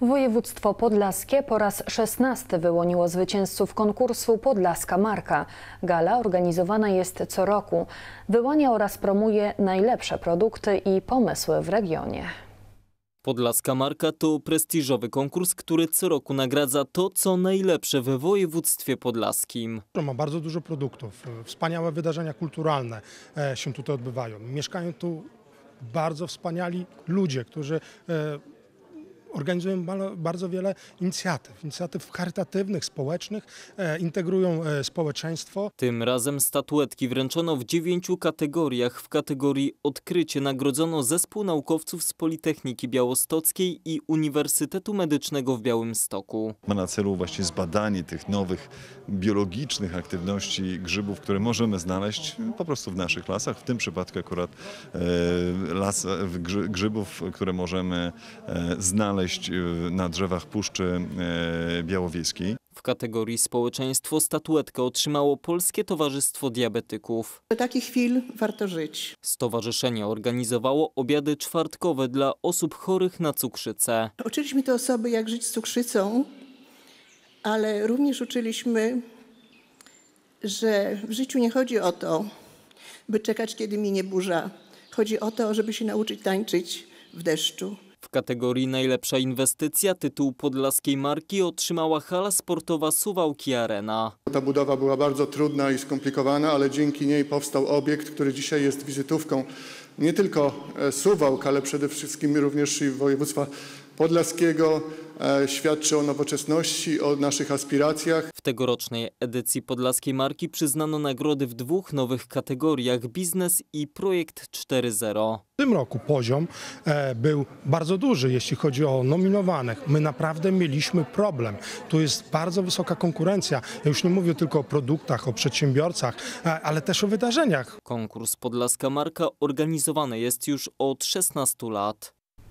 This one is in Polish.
Województwo Podlaskie po raz 16 wyłoniło zwycięzców konkursu Podlaska Marka. Gala organizowana jest co roku. Wyłania oraz promuje najlepsze produkty i pomysły w regionie. Podlaska Marka to prestiżowy konkurs, który co roku nagradza to, co najlepsze we województwie podlaskim. Ma bardzo dużo produktów, wspaniałe wydarzenia kulturalne e, się tutaj odbywają. Mieszkają tu bardzo wspaniali ludzie, którzy e, organizują bardzo wiele inicjatyw, inicjatyw charytatywnych, społecznych, e, integrują e, społeczeństwo. Tym razem statuetki wręczono w dziewięciu kategoriach. W kategorii odkrycie nagrodzono zespół naukowców z Politechniki Białostockiej i Uniwersytetu Medycznego w Białymstoku. Ma na celu właśnie zbadanie tych nowych biologicznych aktywności grzybów, które możemy znaleźć po prostu w naszych lasach, w tym przypadku akurat e, las, grzybów, które możemy znaleźć znaleźć e, na drzewach Puszczy e, Białowieskiej. W kategorii społeczeństwo statuetkę otrzymało Polskie Towarzystwo Diabetyków. Takich chwil warto żyć. Stowarzyszenie organizowało obiady czwartkowe dla osób chorych na cukrzycę. Uczyliśmy te osoby jak żyć z cukrzycą, ale również uczyliśmy, że w życiu nie chodzi o to, by czekać kiedy minie burza. Chodzi o to, żeby się nauczyć tańczyć w deszczu. W kategorii najlepsza inwestycja tytuł podlaskiej marki otrzymała hala sportowa Suwałki Arena. Ta budowa była bardzo trudna i skomplikowana, ale dzięki niej powstał obiekt, który dzisiaj jest wizytówką nie tylko e, Suwałk, ale przede wszystkim również i województwa Podlaskiego, e, świadczy o nowoczesności, o naszych aspiracjach. W tegorocznej edycji Podlaskiej Marki przyznano nagrody w dwóch nowych kategoriach biznes i projekt 4.0. W tym roku poziom e, był bardzo duży, jeśli chodzi o nominowanych. My naprawdę mieliśmy problem. Tu jest bardzo wysoka konkurencja. Ja już nie mówię tylko o produktach, o przedsiębiorcach, e, ale też o wydarzeniach. Konkurs Podlaska Marka organizowany jest już od 16 lat.